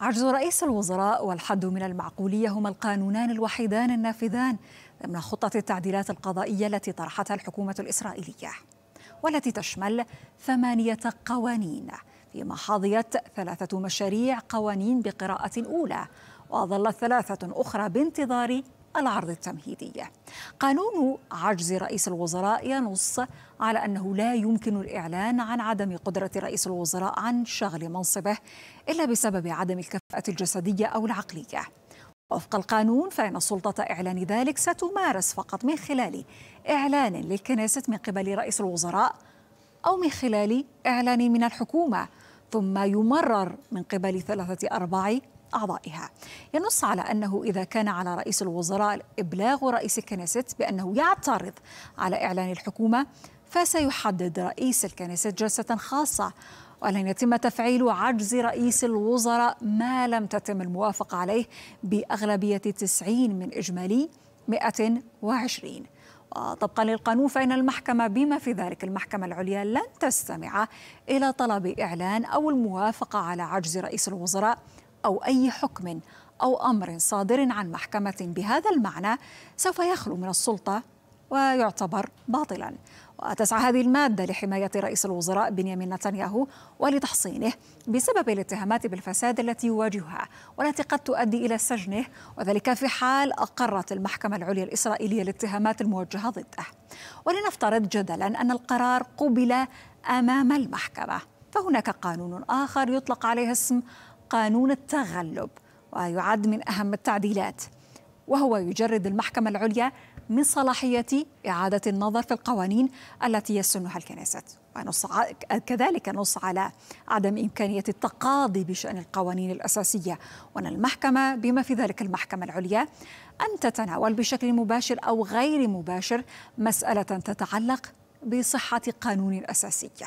عجز رئيس الوزراء والحد من المعقولية هما القانونان الوحيدان النافذان ضمن خطة التعديلات القضائية التي طرحتها الحكومة الإسرائيلية والتي تشمل ثمانية قوانين فيما حظيت ثلاثة مشاريع قوانين بقراءة أولى وظلت ثلاثة أخرى بانتظار العرض التمهيدي قانون عجز رئيس الوزراء ينص على أنه لا يمكن الإعلان عن عدم قدرة رئيس الوزراء عن شغل منصبه إلا بسبب عدم الكفاءة الجسدية أو العقلية وفق القانون فإن سلطة إعلان ذلك ستمارس فقط من خلال إعلان للكنيسة من قبل رئيس الوزراء أو من خلال إعلان من الحكومة ثم يمرر من قبل ثلاثة أرباع أعضائها ينص على أنه إذا كان على رئيس الوزراء إبلاغ رئيس الكنيست بأنه يعترض على إعلان الحكومة فسيحدد رئيس الكنيست جلسة خاصة ولن يتم تفعيل عجز رئيس الوزراء ما لم تتم الموافقة عليه بأغلبية 90 من إجمالي 120 وطبقا للقانون فإن المحكمة بما في ذلك المحكمة العليا لن تستمع إلى طلب إعلان أو الموافقة على عجز رئيس الوزراء أو أي حكم أو أمر صادر عن محكمة بهذا المعنى سوف يخلو من السلطة ويعتبر باطلا وتسعى هذه المادة لحماية رئيس الوزراء بنيامين نتنياهو ولتحصينه بسبب الاتهامات بالفساد التي يواجهها والتي قد تؤدي إلى سجنه وذلك في حال أقرت المحكمة العليا الإسرائيلية الاتهامات الموجهة ضده ولنفترض جدلا أن القرار قبل أمام المحكمة فهناك قانون آخر يطلق عليه اسم قانون التغلب ويعد من أهم التعديلات وهو يجرد المحكمة العليا من صلاحية إعادة النظر في القوانين التي يسنها الكنيسة ونص كذلك نص على عدم إمكانية التقاضي بشأن القوانين الأساسية وأن المحكمة بما في ذلك المحكمة العليا أن تتناول بشكل مباشر أو غير مباشر مسألة تتعلق بصحة قانون أساسية